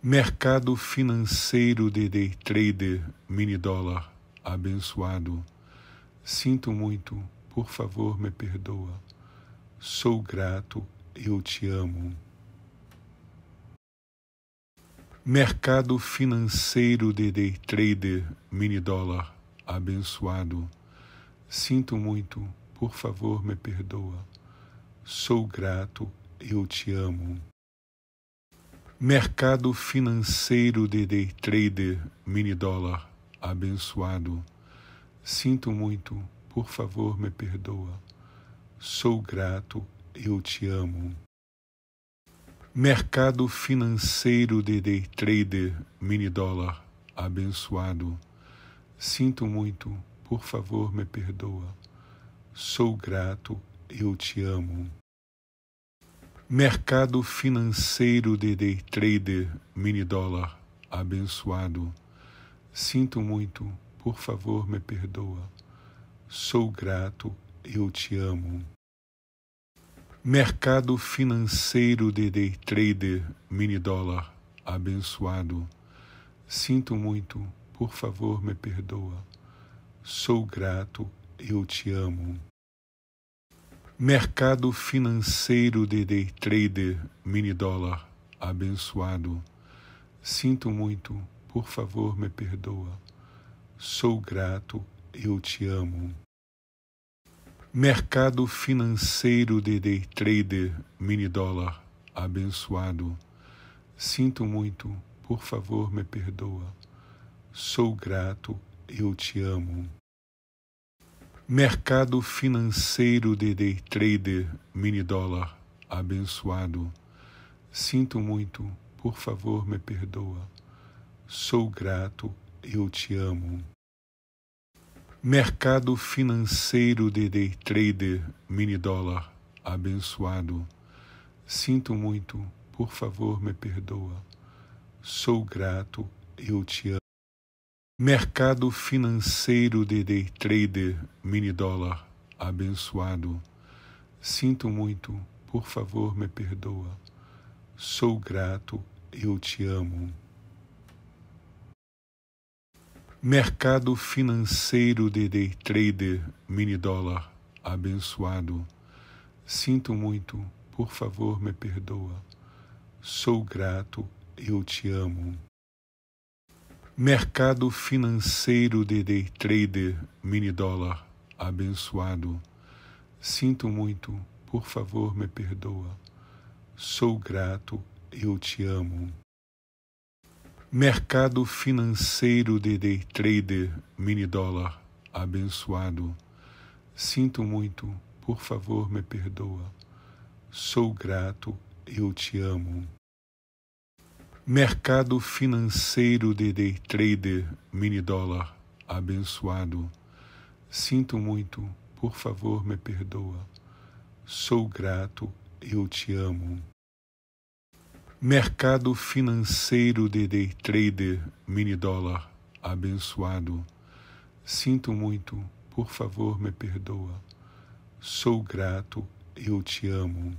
Mercado financeiro de day trader mini dólar abençoado. Sinto muito, por favor, me perdoa. Sou grato, eu te amo. Mercado financeiro de day trader mini dólar abençoado. Sinto muito, por favor, me perdoa. Sou grato, eu te amo. Mercado financeiro de day trader mini dólar abençoado. Sinto muito, por favor, me perdoa. Sou grato, eu te amo. Mercado financeiro de day trader mini dólar abençoado. Sinto muito, por favor, me perdoa. Sou grato, eu te amo. Mercado financeiro de day trader mini dólar abençoado. Sinto muito, por favor, me perdoa. Sou grato, eu te amo. Mercado financeiro de day trader mini dólar abençoado. Sinto muito, por favor, me perdoa. Sou grato, eu te amo. Mercado financeiro de day trader mini dólar abençoado. Sinto muito, por favor, me perdoa. Sou grato, eu te amo. Mercado financeiro de day trader mini dólar abençoado. Sinto muito, por favor, me perdoa. Sou grato, eu te amo. Mercado financeiro de day trader mini dólar abençoado. Sinto muito, por favor, me perdoa. Sou grato, eu te amo. Mercado financeiro de day trader mini dólar abençoado. Sinto muito, por favor, me perdoa. Sou grato, eu te amo. Mercado financeiro de day trader mini dólar abençoado. Sinto muito, por favor, me perdoa. Sou grato, eu te amo. Mercado financeiro de day trader mini dólar abençoado. Sinto muito, por favor, me perdoa. Sou grato, eu te amo. Mercado financeiro de day trader mini dólar abençoado. Sinto muito, por favor, me perdoa. Sou grato, eu te amo. Mercado financeiro de day trader mini dólar abençoado. Sinto muito, por favor, me perdoa. Sou grato, eu te amo. Mercado financeiro de day trader mini dólar abençoado. Sinto muito, por favor, me perdoa. Sou grato, eu te amo. Mercado financeiro de day trader mini dólar abençoado. Sinto muito, por favor, me perdoa. Sou grato, eu te amo.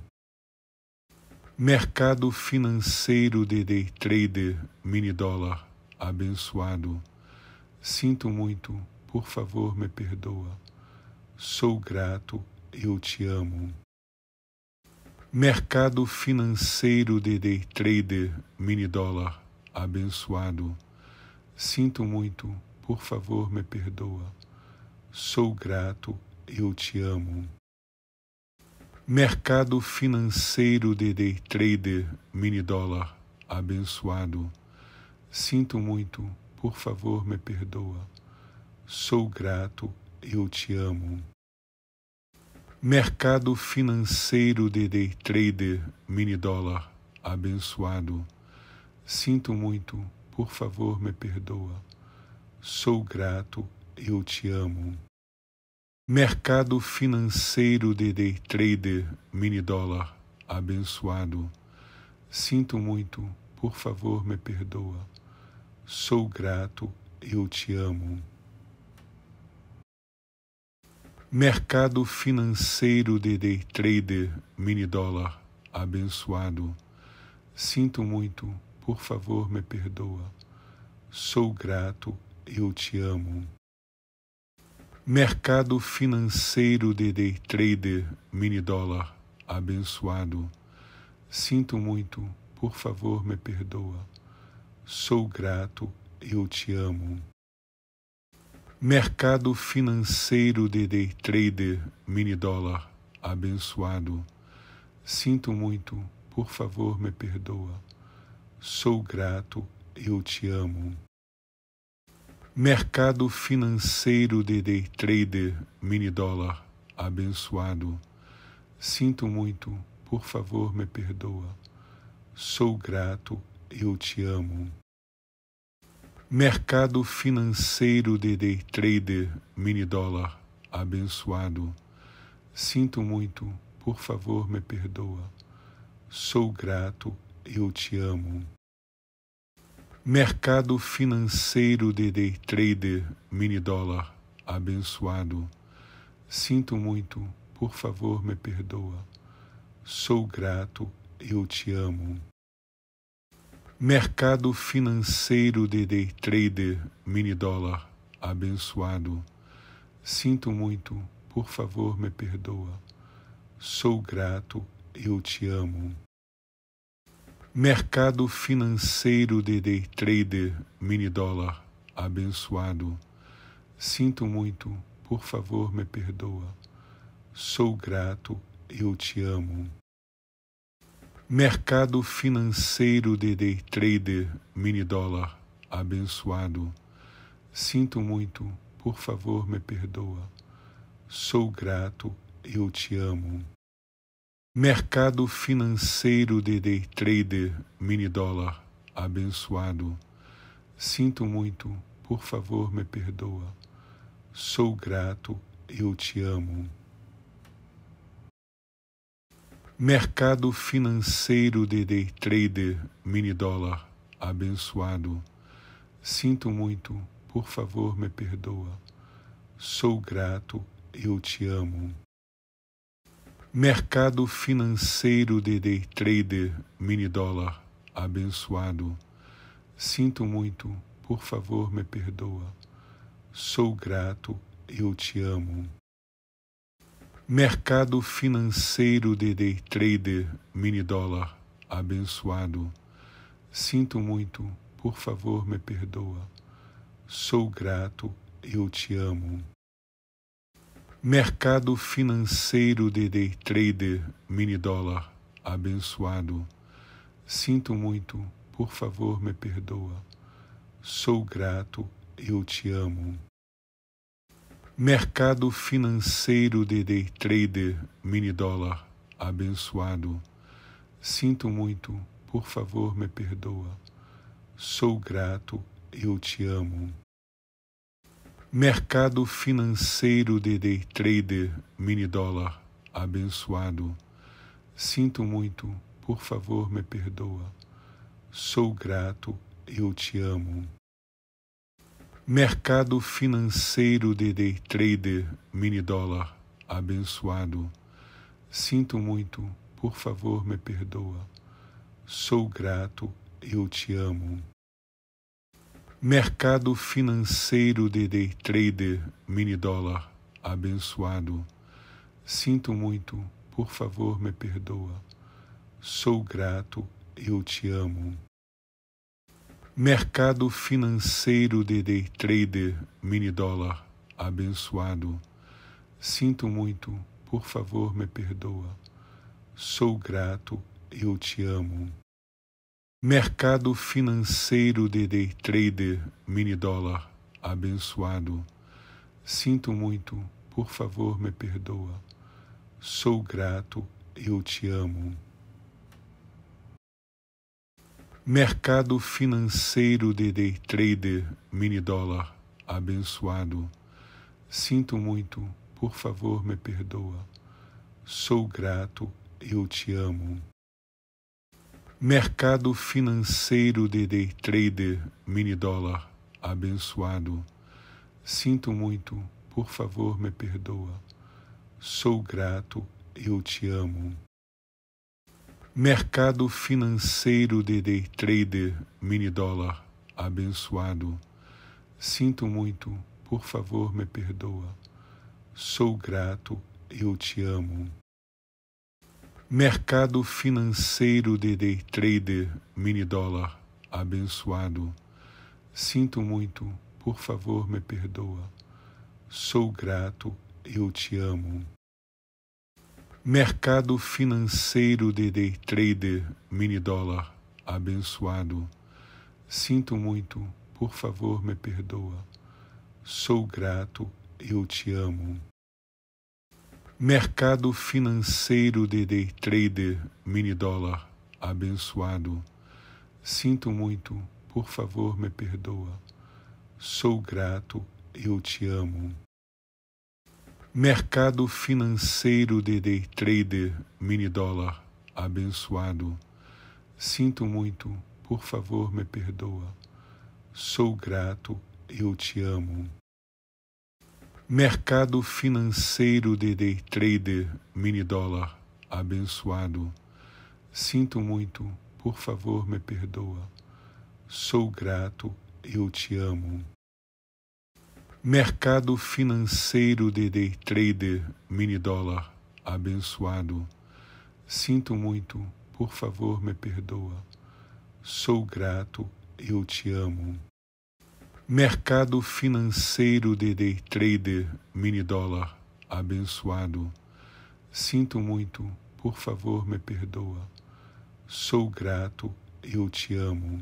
Mercado financeiro de day trader mini dólar abençoado. Sinto muito, por favor, me perdoa. Sou grato, eu te amo. Mercado financeiro de day trader mini dólar abençoado. Sinto muito, por favor, me perdoa. Sou grato, eu te amo. Mercado financeiro de day trader mini dólar abençoado. Sinto muito, por favor, me perdoa. Sou grato, eu te amo. Mercado financeiro de day trader mini dólar abençoado. Sinto muito, por favor, me perdoa. Sou grato, eu te amo. Mercado financeiro de day trader mini dólar abençoado. Sinto muito, por favor, me perdoa. Sou grato, eu te amo. Mercado financeiro de day trader mini dólar abençoado. Sinto muito, por favor, me perdoa. Sou grato, eu te amo. Mercado financeiro de day trader mini dólar abençoado. Sinto muito, por favor, me perdoa. Sou grato, eu te amo. Mercado financeiro de day trader mini dólar abençoado. Sinto muito, por favor, me perdoa. Sou grato, eu te amo. Mercado financeiro de day trader mini dólar abençoado. Sinto muito, por favor, me perdoa. Sou grato, eu te amo. Mercado financeiro de day trader mini dólar abençoado. Sinto muito, por favor, me perdoa. Sou grato, eu te amo. Mercado financeiro de day trader mini dólar abençoado. Sinto muito, por favor, me perdoa. Sou grato, eu te amo. Mercado financeiro de day trader mini dólar abençoado. Sinto muito, por favor, me perdoa. Sou grato, eu te amo. Mercado financeiro de day trader mini dólar abençoado. Sinto muito, por favor, me perdoa. Sou grato, eu te amo. Mercado financeiro de day trader mini dólar abençoado. Sinto muito, por favor, me perdoa. Sou grato, eu te amo. Mercado financeiro de day trader mini dólar abençoado. Sinto muito, por favor, me perdoa. Sou grato, eu te amo. Mercado financeiro de day trader mini dólar abençoado. Sinto muito, por favor, me perdoa. Sou grato, eu te amo. Mercado financeiro de day trader mini dólar abençoado. Sinto muito, por favor, me perdoa. Sou grato, eu te amo. Mercado financeiro de day trader mini dólar abençoado. Sinto muito, por favor, me perdoa. Sou grato, eu te amo. Mercado financeiro de day trader mini dólar abençoado. Sinto muito, por favor, me perdoa. Sou grato, eu te amo. Mercado financeiro de day trader mini dólar abençoado. Sinto muito, por favor, me perdoa. Sou grato, eu te amo. Mercado financeiro de day trader mini dólar abençoado. Sinto muito, por favor, me perdoa. Sou grato, eu te amo. Mercado financeiro de day trader mini dólar abençoado. Sinto muito, por favor, me perdoa. Sou grato, eu te amo. Mercado financeiro de day trader mini dólar abençoado. Sinto muito, por favor, me perdoa. Sou grato, eu te amo. Mercado financeiro de day trader mini dólar abençoado. Sinto muito, por favor, me perdoa. Sou grato, eu te amo. Mercado financeiro de day trader mini dólar abençoado. Sinto muito, por favor, me perdoa. Sou grato, eu te amo. Mercado financeiro de day trader mini dólar abençoado. Sinto muito, por favor, me perdoa. Sou grato, eu te amo. Mercado financeiro de day trader mini dólar abençoado. Sinto muito, por favor, me perdoa. Sou grato, eu te amo. Mercado financeiro de day trader mini dólar abençoado. Sinto muito, por favor, me perdoa. Sou grato, eu te amo. Mercado financeiro de day trader mini dólar abençoado. Sinto muito, por favor, me perdoa. Sou grato, eu te amo. Mercado financeiro de day trader mini dólar abençoado. Sinto muito, por favor, me perdoa. Sou grato, eu te amo. Mercado financeiro de day trader mini dólar abençoado. Sinto muito, por favor, me perdoa. Sou grato, eu te amo. Mercado financeiro de day trader mini dólar abençoado. Sinto muito, por favor, me perdoa. Sou grato, eu te amo. Mercado financeiro de day trader mini dólar abençoado. Sinto muito, por favor, me perdoa. Sou grato, eu te amo. Mercado financeiro de day trader mini dólar abençoado. Sinto muito, por favor, me perdoa. Sou grato, eu te amo. Mercado financeiro de day trader mini dólar abençoado. Sinto muito, por favor, me perdoa. Sou grato, eu te amo.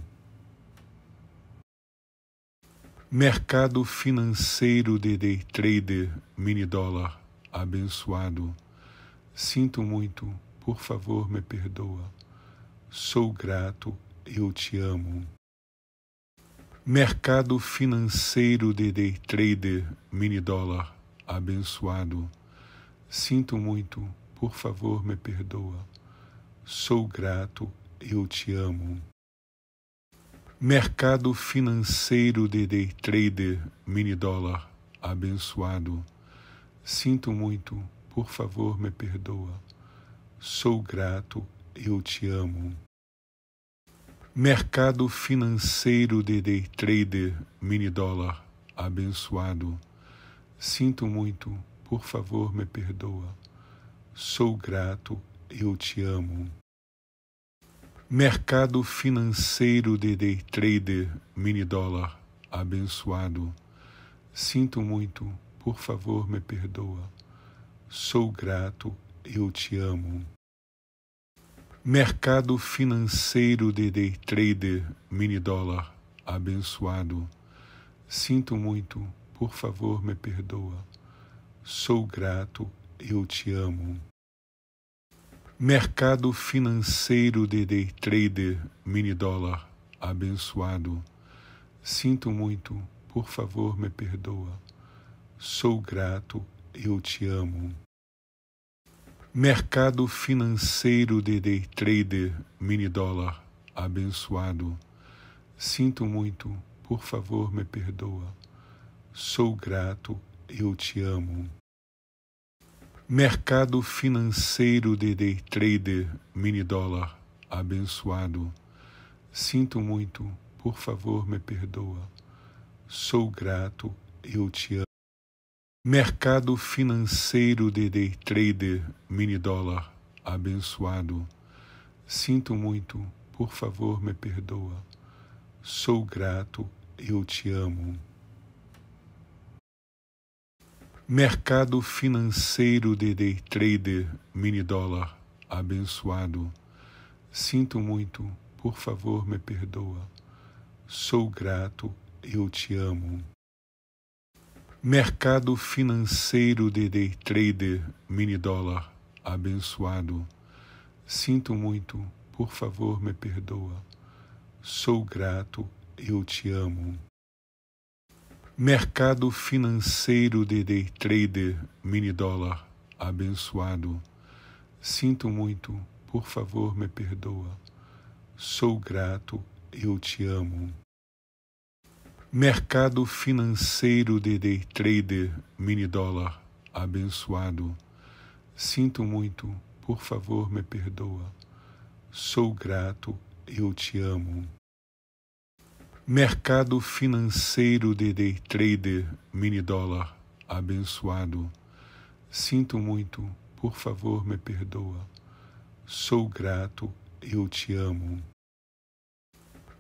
Mercado financeiro de day trader mini dólar abençoado. Sinto muito, por favor, me perdoa. Sou grato, eu te amo. Mercado financeiro de day trader mini dólar abençoado. Sinto muito, por favor, me perdoa. Sou grato, eu te amo. Mercado financeiro de day trader mini dólar abençoado. Sinto muito, por favor, me perdoa. Sou grato, eu te amo. Mercado financeiro de day trader mini dólar abençoado. Sinto muito, por favor, me perdoa. Sou grato, eu te amo. Mercado financeiro de day trader mini dólar abençoado. Sinto muito, por favor, me perdoa. Sou grato, eu te amo. Mercado financeiro de day trader mini dólar abençoado. Sinto muito, por favor, me perdoa. Sou grato, eu te amo. Mercado financeiro de day trader mini dólar abençoado. Sinto muito, por favor, me perdoa. Sou grato, eu te amo. Mercado financeiro de day trader mini dólar abençoado. Sinto muito, por favor, me perdoa. Sou grato, eu te amo. Mercado financeiro de day trader mini dólar abençoado. Sinto muito, por favor, me perdoa. Sou grato, eu te amo. Mercado financeiro de day trader mini dólar abençoado. Sinto muito, por favor, me perdoa. Sou grato, eu te amo. Mercado financeiro de day trader mini dólar abençoado. Sinto muito, por favor, me perdoa. Sou grato, eu te amo. Mercado financeiro de day trader mini dólar abençoado. Sinto muito, por favor, me perdoa. Sou grato, eu te amo. Mercado financeiro de day trader mini dólar abençoado. Sinto muito, por favor, me perdoa. Sou grato, eu te amo. Mercado financeiro de day trader mini dólar abençoado. Sinto muito, por favor, me perdoa. Sou grato, eu te amo. Mercado financeiro de day trader mini dólar abençoado. Sinto muito, por favor, me perdoa. Sou grato, eu te amo.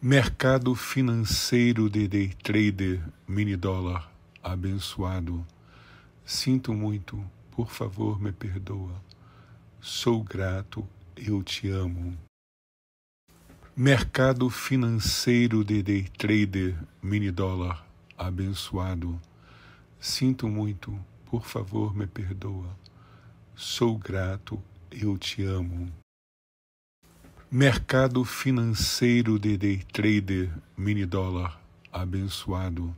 Mercado financeiro de day trader mini dólar abençoado. Sinto muito, por favor, me perdoa. Sou grato, eu te amo. Mercado financeiro de day trader mini dólar abençoado. Sinto muito, por favor, me perdoa. Sou grato, eu te amo. Mercado financeiro de day trader mini dólar abençoado.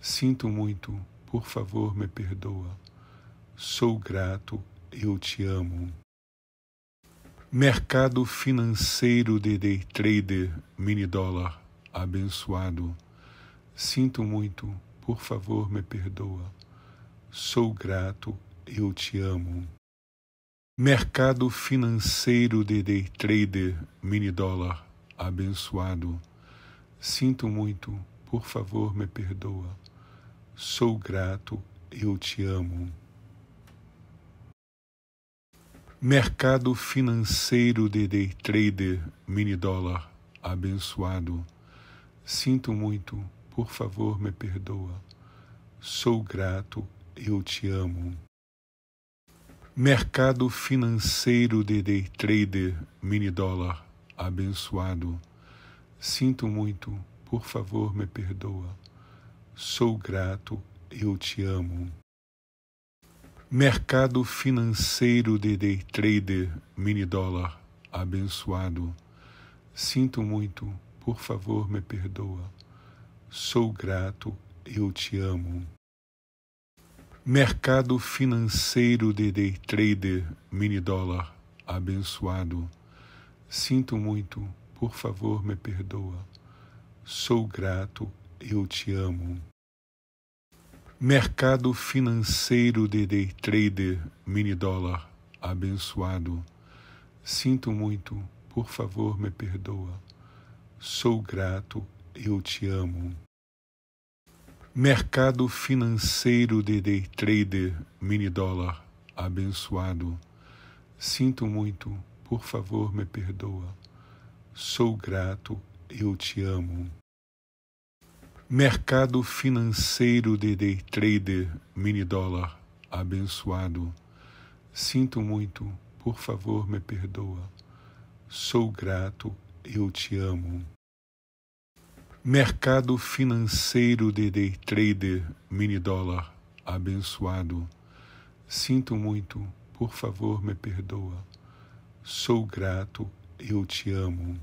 Sinto muito, por favor, me perdoa. Sou grato, eu te amo. Mercado financeiro de day trader mini dólar abençoado. Sinto muito, por favor, me perdoa. Sou grato, eu te amo. Mercado financeiro de day trader mini dólar abençoado. Sinto muito, por favor, me perdoa. Sou grato, eu te amo. Mercado financeiro de day trader mini dólar abençoado. Sinto muito, por favor, me perdoa. Sou grato, eu te amo. Mercado financeiro de day trader mini dólar abençoado. Sinto muito, por favor, me perdoa. Sou grato, eu te amo. Mercado financeiro de day trader mini dólar abençoado. Sinto muito, por favor, me perdoa. Sou grato, eu te amo. Mercado financeiro de day trader mini dólar abençoado. Sinto muito, por favor, me perdoa. Sou grato, eu te amo. Mercado financeiro de day trader mini dólar abençoado. Sinto muito, por favor, me perdoa. Sou grato, eu te amo. Mercado financeiro de day trader mini dólar abençoado. Sinto muito, por favor, me perdoa. Sou grato, eu te amo. Mercado financeiro de day trader mini dólar abençoado. Sinto muito, por favor, me perdoa. Sou grato, eu te amo. Mercado financeiro de day trader mini dólar abençoado. Sinto muito, por favor, me perdoa. Sou grato, eu te amo.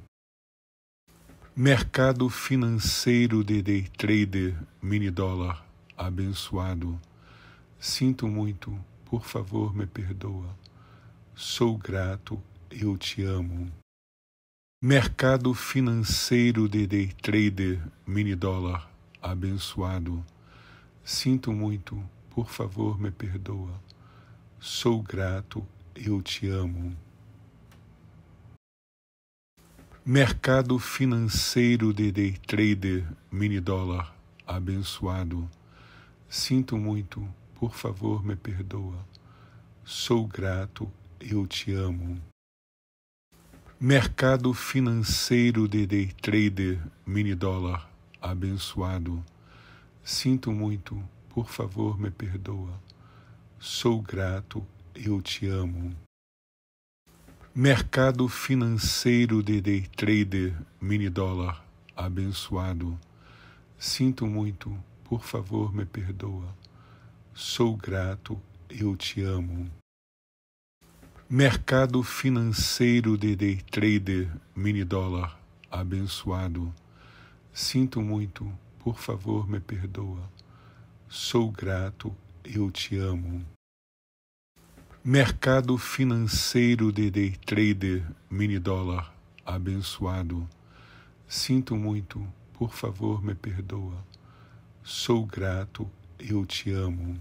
Mercado financeiro de day trader mini dólar abençoado. Sinto muito, por favor, me perdoa. Sou grato, eu te amo. Mercado financeiro de day trader mini dólar abençoado. Sinto muito, por favor, me perdoa. Sou grato, eu te amo. Mercado financeiro de day trader mini dólar abençoado. Sinto muito, por favor, me perdoa. Sou grato, eu te amo. Mercado financeiro de day trader mini dólar abençoado. Sinto muito, por favor, me perdoa. Sou grato, eu te amo. Mercado financeiro de day trader mini dólar abençoado. Sinto muito, por favor, me perdoa. Sou grato, eu te amo. Mercado financeiro de day trader mini dólar abençoado. Sinto muito, por favor, me perdoa. Sou grato, eu te amo. Mercado financeiro de day trader mini dólar abençoado. Sinto muito, por favor, me perdoa. Sou grato, eu te amo.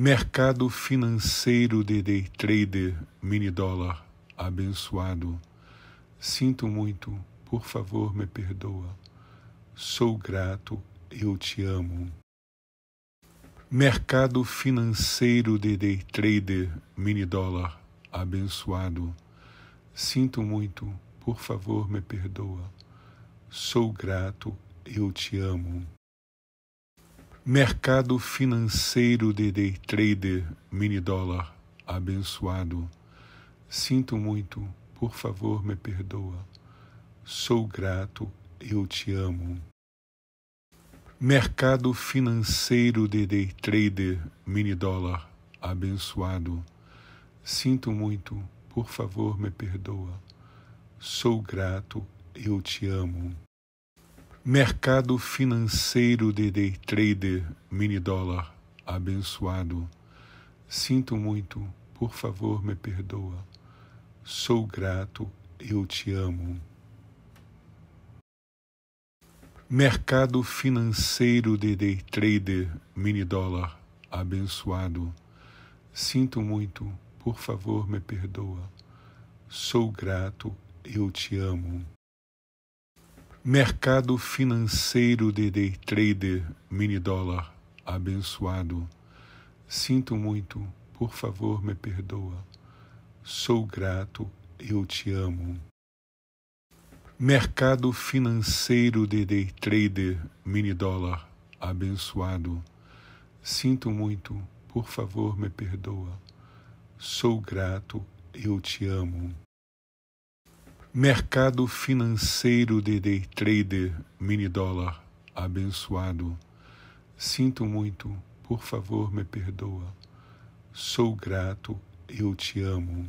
Mercado financeiro de day trader mini dólar abençoado. Sinto muito, por favor, me perdoa. Sou grato, eu te amo. Mercado financeiro de day trader mini dólar abençoado. Sinto muito, por favor, me perdoa. Sou grato, eu te amo. Mercado financeiro de day trader mini dólar abençoado. Sinto muito, por favor, me perdoa. Sou grato, eu te amo. Mercado financeiro de day trader mini dólar abençoado. Sinto muito, por favor, me perdoa. Sou grato, eu te amo. Mercado financeiro de day trader mini dólar abençoado. Sinto muito, por favor, me perdoa. Sou grato, eu te amo. Mercado financeiro de day trader mini dólar abençoado. Sinto muito, por favor, me perdoa. Sou grato, eu te amo. Mercado financeiro de day trader mini dólar abençoado. Sinto muito, por favor, me perdoa. Sou grato, eu te amo. Mercado financeiro de day trader mini dólar abençoado. Sinto muito, por favor, me perdoa. Sou grato, eu te amo. Mercado financeiro de day trader mini dólar abençoado. Sinto muito, por favor, me perdoa. Sou grato, eu te amo.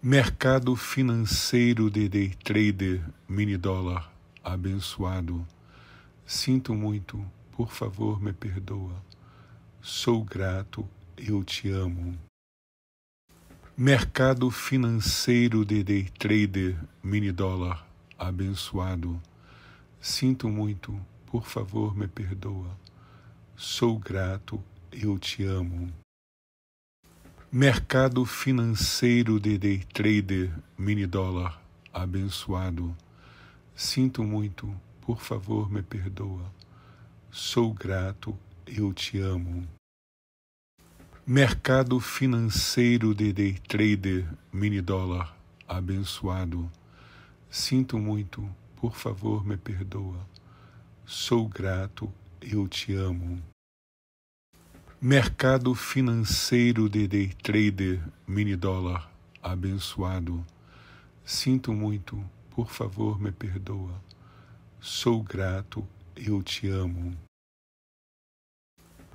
Mercado financeiro de day trader mini dólar abençoado. Sinto muito, por favor, me perdoa. Sou grato, eu te amo. Mercado financeiro de day trader mini dólar abençoado. Sinto muito, por favor, me perdoa. Sou grato, eu te amo. Mercado financeiro de day trader mini dólar abençoado. Sinto muito, por favor, me perdoa. Sou grato, eu te amo. Mercado financeiro de day trader mini dólar abençoado. Sinto muito, por favor, me perdoa. Sou grato, eu te amo. Mercado financeiro de day trader mini dólar abençoado. Sinto muito, por favor, me perdoa. Sou grato, eu te amo.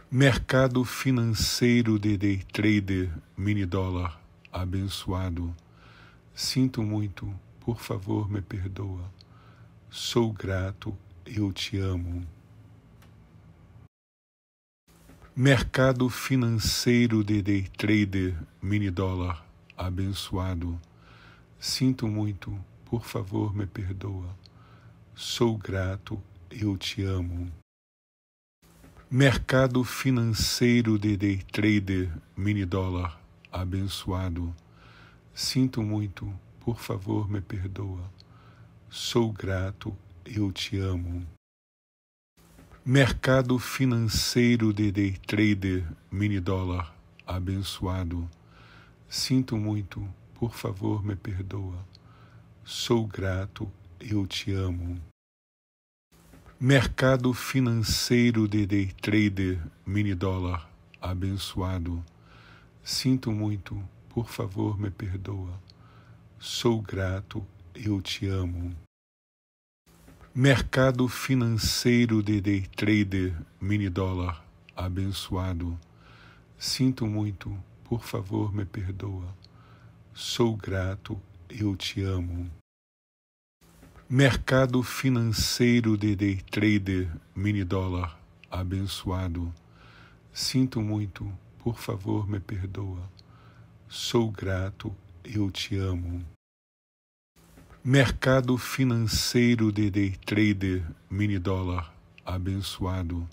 Mercado financeiro de day trader mini dólar abençoado. Sinto muito, por favor, me perdoa. Sou grato, eu te amo. Mercado financeiro de day trader mini dólar abençoado. Sinto muito, por favor, me perdoa. Sou grato, eu te amo. Mercado financeiro de day trader mini dólar abençoado. Sinto muito, por favor, me perdoa. Sou grato, eu te amo. Mercado financeiro de day trader mini dólar abençoado. Sinto muito, por favor, me perdoa. Sou grato, eu te amo. Mercado financeiro de day trader mini dólar abençoado. Sinto muito, por favor, me perdoa. Sou grato, eu te amo. Mercado financeiro de day trader mini dólar abençoado. Sinto muito, por favor, me perdoa. Sou grato, eu te amo. Mercado financeiro de day trader mini dólar abençoado. Sinto muito, por favor, me perdoa. Sou grato, eu te amo. Mercado financeiro de day trader mini dólar abençoado.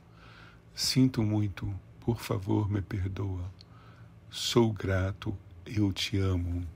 Sinto muito, por favor, me perdoa. Sou grato, eu te amo.